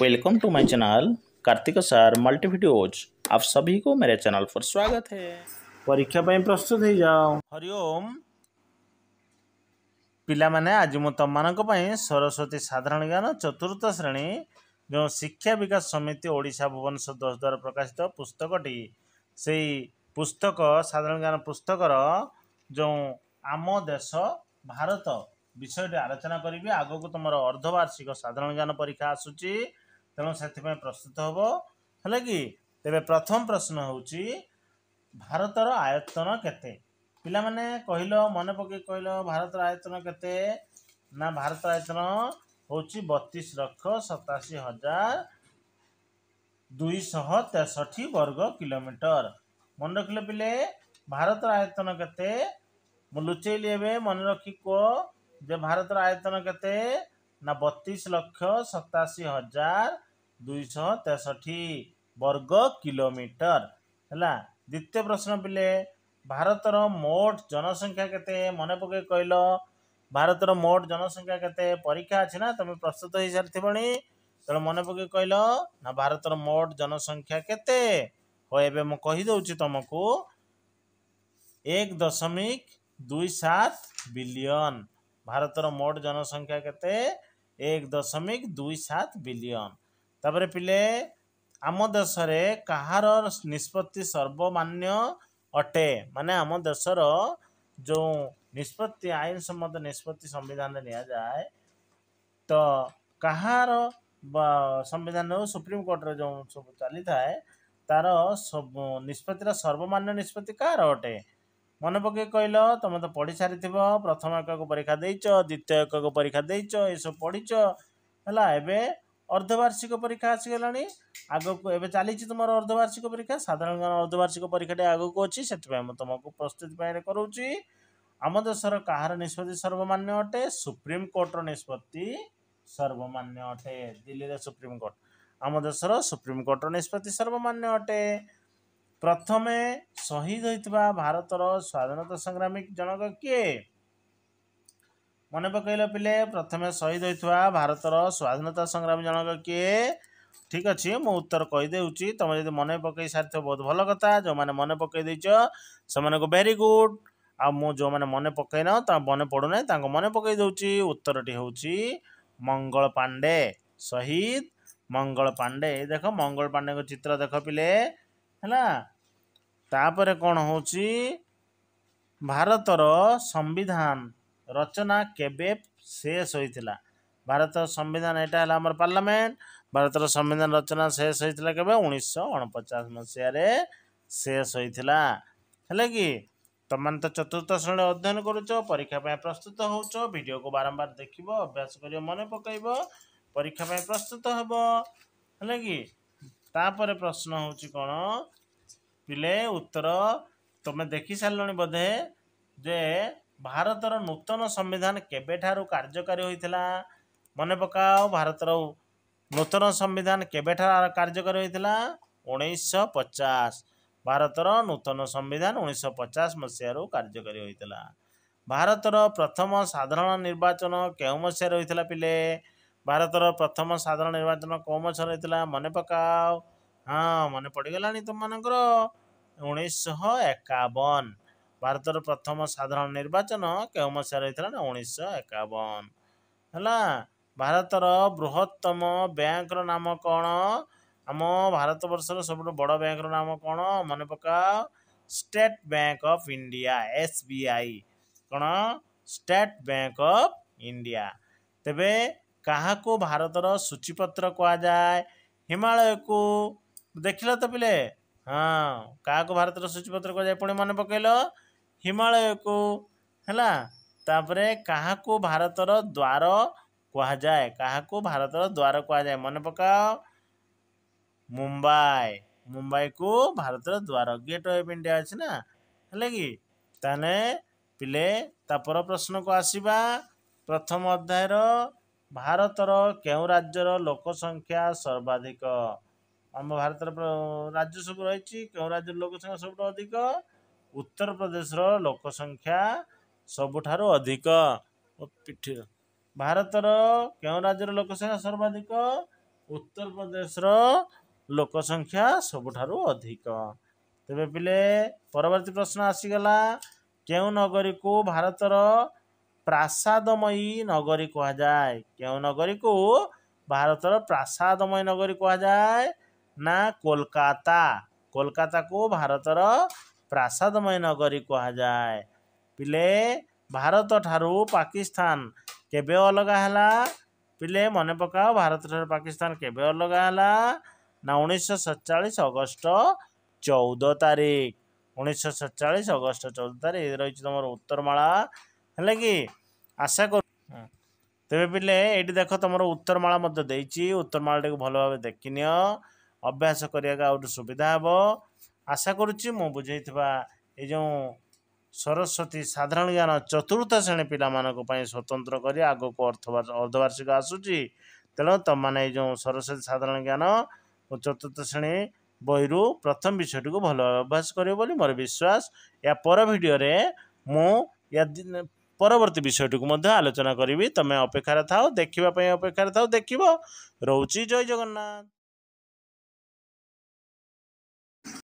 welcome to my channel Kartik sir multi videos आप सभी को मेरे चैनल पर स्वागत है परीक्षा पाई प्रस्तुत हो जाओ हरिओम पाने आज मुझे सरस्वती साधारण ज्ञान चतुर्थ श्रेणी जो शिक्षा विकास समिति ओडा भुवनेश्वर दस द्वारा प्रकाशित पुस्तकटी से पुस्तक साधारण ज्ञान पुस्तक जो आम देश भारत विषय आलोचना करी आगक तुम अर्धवार्षिक साधारण ज्ञान परीक्षा आसूची ତେଣୁ ସେଥିପାଇଁ ପ୍ରସ୍ତୁତ ହେବ ହେଲା କି ତେବେ ପ୍ରଥମ ପ୍ରଶ୍ନ ହେଉଛି ଭାରତର ଆୟତନ କେତେ ପିଲାମାନେ କହିଲ ମନେ ପକେଇ କହିଲ ଭାରତର ଆୟତନ କେତେ ନା ଭାରତର ଆୟତନ ହେଉଛି ବତିଶ ଲକ୍ଷ ସତାଅଶୀ ହଜାର ଦୁଇଶହ ତେଷଠି ବର୍ଗ କିଲୋମିଟର ମନେ ରଖିଲେ ପିଲେ ଭାରତର ଆୟତନ କେତେ ମୁଁ ଲୁଚେଇଲି ଏବେ ମନେ ରଖି କୁହ ଯେ ଭାରତର ଆୟତନ କେତେ ନା ବତିଶ ଲକ୍ଷ ସତାଅଶୀ ହଜାର ଦୁଇଶହ ତେଷଠି ବର୍ଗ କିଲୋମିଟର ହେଲା ଦ୍ୱିତୀୟ ପ୍ରଶ୍ନ ପିଲେ ଭାରତର ମୋଟ ଜନସଂଖ୍ୟା କେତେ ମନେ ପକେଇ କହିଲ ଭାରତର ମୋଟ ଜନସଂଖ୍ୟା କେତେ ପରୀକ୍ଷା ଅଛି ନା ତୁମେ ପ୍ରସ୍ତୁତ ହୋଇସାରିଥିବଣି ତେଣୁ ମନେ ପକେଇ କହିଲ ନା ଭାରତର ମୋଟ ଜନସଂଖ୍ୟା କେତେ ହଉ ଏବେ ମୁଁ କହିଦେଉଛି ତୁମକୁ ଏକ ଦଶମିକ ଦୁଇ ସାତ ବିଲିଅନ୍ ଭାରତର ମୋଟ ଜନସଂଖ୍ୟା କେତେ ଏକ ଦଶମିକ ଦୁଇ ସାତ ବିଲିଅନ୍ तपर पिले आम कहार कपत्ति सर्वमान्य अटे मस र जो निष्पत्ति आइन सम्मत निष्पत्ति कहार संविधान सम्बिधान सुप्रिमकोर्टी चाहिँ तर सब चली थाए निष्पत्ति र सर्वमान्य निष्पत्ति कहार अटे मन पके कम त पढिसारिथ्यो प्रथम एकक परीक्षा दिइ द्वितीय एकक परीक्षा दिछ यसु पढिच होला ए ଅର୍ଦ୍ଧବାର୍ଷିକ ପରୀକ୍ଷା ଆସିଗଲାଣି ଆଗକୁ ଏବେ ଚାଲିଛି ତୁମର ଅର୍ଦ୍ଧବାର୍ଷିକ ପରୀକ୍ଷା ସାଧାରଣ ଜ୍ଞାନ ଅର୍ଦ୍ଧବାର୍ଷିକ ପରୀକ୍ଷାଟି ଆଗକୁ ଅଛି ସେଥିପାଇଁ ମୁଁ ତୁମକୁ ପ୍ରସ୍ତୁତି ପାଇଁରେ କରାଉଛି ଆମ ଦେଶର କାହାର ନିଷ୍ପତ୍ତି ସର୍ବମାନ୍ୟ ଅଟେ ସୁପ୍ରିମକୋର୍ଟର ନିଷ୍ପତ୍ତି ସର୍ବମାନ୍ୟ ଅଟେ ଦିଲ୍ଲୀର ସୁପ୍ରିମକୋର୍ଟ ଆମ ଦେଶର ସୁପ୍ରିମକୋର୍ଟର ନିଷ୍ପତ୍ତି ସର୍ବମାନ୍ୟ ଅଟେ ପ୍ରଥମେ ଶହୀଦ ହୋଇଥିବା ଭାରତର ସ୍ୱାଧୀନତା ସଂଗ୍ରାମୀ ଜଣକ କିଏ मन पके पे प्रथमे शहीद दुईवटा भारत स्वाधीनता संग्राम जनक किए ठीक अहिले म उत्तर तम जन पकै सारिथ बहुत भन्नु कथा जो मन पकैदेछेरी गुड आ म जो मन पकेन त मन पडु नै त मन पकैदे उत्तर टी पांडे सहित मङ्गल पाण्डे देख मङ्गलको चित देख पेला त भारत भारतर संविधान ରଚନା କେବେ ଶେଷ ହୋଇଥିଲା ଭାରତର ସମ୍ବିଧାନ ଏଇଟା ହେଲା ଆମର ପାର୍ଲାମେଣ୍ଟ ଭାରତର ସମ୍ବିଧାନ ରଚନା ଶେଷ ହୋଇଥିଲା କେବେ ଉଣେଇଶହ ଅଣପଚାଶ ମସିହାରେ ଶେଷ ହୋଇଥିଲା ହେଲେ କି ତୁମମାନେ ତ ଚତୁର୍ଥ ଶ୍ରେଣୀ ଅଧ୍ୟୟନ କରୁଛ ପରୀକ୍ଷା ପାଇଁ ପ୍ରସ୍ତୁତ ହେଉଛ ଭିଡ଼ିଓକୁ ବାରମ୍ବାର ଦେଖିବ ଅଭ୍ୟାସ କରିବ ମନେ ପକାଇବ ପରୀକ୍ଷା ପାଇଁ ପ୍ରସ୍ତୁତ ହେବ ହେଲେ କି ତାପରେ ପ୍ରଶ୍ନ ହେଉଛି କ'ଣ ପିଲେ ଉତ୍ତର ତୁମେ ଦେଖିସାରିଲଣି ବୋଧେ ଯେ ଭାରତର ନୂତନ ସମ୍ବିଧାନ କେବେଠାରୁ କାର୍ଯ୍ୟକାରୀ ହୋଇଥିଲା ମନେ ପକାଅ ଭାରତର ନୂତନ ସମ୍ବିଧାନ କେବେଠାରୁ କାର୍ଯ୍ୟକାରୀ ହୋଇଥିଲା ଉଣେଇଶହ ପଚାଶ ଭାରତର ନୂତନ ସମ୍ବିଧାନ ଉଣେଇଶହ ପଚାଶ ମସିହାରୁ କାର୍ଯ୍ୟକାରୀ ହୋଇଥିଲା ଭାରତର ପ୍ରଥମ ସାଧାରଣ ନିର୍ବାଚନ କେଉଁ ମସିହାରେ ହୋଇଥିଲା ପିଲେ ଭାରତର ପ୍ରଥମ ସାଧାରଣ ନିର୍ବାଚନ କେଉଁ ମସିହାରେ ହୋଇଥିଲା ମନେ ପକାଅ ହଁ ମନେ ପଡ଼ିଗଲାଣି ତୁମମାନଙ୍କର ଉଣେଇଶହ ଏକାବନ ଭାରତର ପ୍ରଥମ ସାଧାରଣ ନିର୍ବାଚନ କେଉଁ ମସିହାରେ ହୋଇଥିଲା ନା ଉଣେଇଶହ ଏକାବନ ହେଲା ଭାରତର ବୃହତ୍ତମ ବ୍ୟାଙ୍କର ନାମ କ'ଣ ଆମ ଭାରତବର୍ଷର ସବୁଠୁ ବଡ଼ ବ୍ୟାଙ୍କର ନାମ କ'ଣ ମନେ ପକାଅ state bank of India S B I କ'ଣ ଷ୍ଟେଟ୍ ବ୍ୟାଙ୍କ ଅଫ୍ ଇଣ୍ଡିଆ ତେବେ କାହାକୁ ଭାରତର ସୂଚୀପତ୍ର କୁହାଯାଏ ହିମାଳୟକୁ ଦେଖିଲ ତ ପିଲେ ହଁ କାହାକୁ ଭାରତର ସୂଚୀପତ୍ର କୁହାଯାଏ ପୁଣି ମନେ ପକାଇଲ ହିମାଳୟକୁ ହେଲା ତାପରେ କାହାକୁ ଭାରତର ଦ୍ୱାର କୁହାଯାଏ କାହାକୁ ଭାରତର ଦ୍ୱାର କୁହାଯାଏ ମନେ ପକାଅ ମୁମ୍ବାଇ ମୁମ୍ବାଇକୁ ଭାରତର ଦ୍ୱାର ଗେଟ୍ ଅଫ୍ ଇଣ୍ଡିଆ ଅଛି ନା ହେଲେ କି ତାହେଲେ ପିଲେ ତା ପର ପ୍ରଶ୍ନକୁ ଆସିବା ପ୍ରଥମ ଅଧ୍ୟାୟର ଭାରତର କେଉଁ ରାଜ୍ୟର ଲୋକ ସଂଖ୍ୟା ସର୍ବାଧିକ ଆମ ଭାରତର ରାଜ୍ୟ ସବୁ ରହିଛି କେଉଁ ରାଜ୍ୟର ଲୋକ ସଂଖ୍ୟା ସବୁଠୁ ଅଧିକ ଉତ୍ତରପ୍ରଦେଶର ଲୋକ ସଂଖ୍ୟା ସବୁଠାରୁ ଅଧିକ ଭାରତର କେଉଁ ରାଜ୍ୟର ଲୋକ ସଂଖ୍ୟା ସର୍ବାଧିକ ଉତ୍ତରପ୍ରଦେଶର ଲୋକ ସଂଖ୍ୟା ସବୁଠାରୁ ଅଧିକ ତେବେ ପିଲେ ପରବର୍ତ୍ତୀ ପ୍ରଶ୍ନ ଆସିଗଲା କେଉଁ ନଗରୀକୁ ଭାରତର ପ୍ରାସାଦମୟୀ ନଗରୀ କୁହାଯାଏ କେଉଁ ନଗରୀକୁ ଭାରତର ପ୍ରାସାଦମୟୀ ନଗରୀ କୁହାଯାଏ ନା କୋଲକାତା କୋଲକାତାକୁ ଭାରତର ପ୍ରାସାଦମୟ ନଗରୀ କୁହାଯାଏ ପିଲେ ଭାରତ ଠାରୁ ପାକିସ୍ତାନ କେବେ ଅଲଗା ହେଲା ପିଲେ ମନେ ପକାଅ ଭାରତ ଠାରୁ ପାକିସ୍ତାନ କେବେ ଅଲଗା ହେଲା ନା ଉଣେଇଶହ ସତଚାଳିଶ ଅଗଷ୍ଟ ଚଉଦ ତାରିଖ ଉଣେଇଶହ ସତଚାଳିଶ ଅଗଷ୍ଟ ଚଉଦ ତାରିଖ ରହିଛି ତୁମର ଉତ୍ତରମାଳା ହେଲା କି ଆଶା କରୁ ତେବେ ପିଲେ ଏଇଠି ଦେଖ ତୁମର ଉତ୍ତରମାଳା ମଧ୍ୟ ଦେଇଛି ଉତ୍ତରମାଳାଟିକୁ ଭଲ ଭାବେ ଦେଖିନିଅ ଅଭ୍ୟାସ କରିବାକୁ ଆଉ ସୁବିଧା ହେବ ଆଶା କରୁଛି ମୁଁ ବୁଝେଇଥିବା ଏ ଯେଉଁ ସରସ୍ୱତୀ ସାଧାରଣ ଜ୍ଞାନ ଚତୁର୍ଥ ଶ୍ରେଣୀ ପିଲାମାନଙ୍କ ପାଇଁ ସ୍ୱତନ୍ତ୍ର କରି ଆଗକୁ ଅର୍ଦ୍ଧବାର୍ଷିକ ଆସୁଛି ତେଣୁ ତୁମମାନେ ଏ ଯେଉଁ ସରସ୍ୱତୀ ସାଧାରଣ ଜ୍ଞାନ ଓ ଚତୁର୍ଥ ଶ୍ରେଣୀ ବହିରୁ ପ୍ରଥମ ବିଷୟଟିକୁ ଭଲ ଭାବେ ଅଭ୍ୟାସ କରିବ ବୋଲି ମୋର ବିଶ୍ୱାସ ଏହା ପର ଭିଡ଼ିଓରେ ମୁଁ ୟା ପରବର୍ତ୍ତୀ ବିଷୟଟିକୁ ମଧ୍ୟ ଆଲୋଚନା କରିବି ତୁମେ ଅପେକ୍ଷାରେ ଥାଅ ଦେଖିବା ପାଇଁ ଅପେକ୍ଷାରେ ଥାଅ ଦେଖିବ ରହୁଛି ଜୟ ଜଗନ୍ନାଥ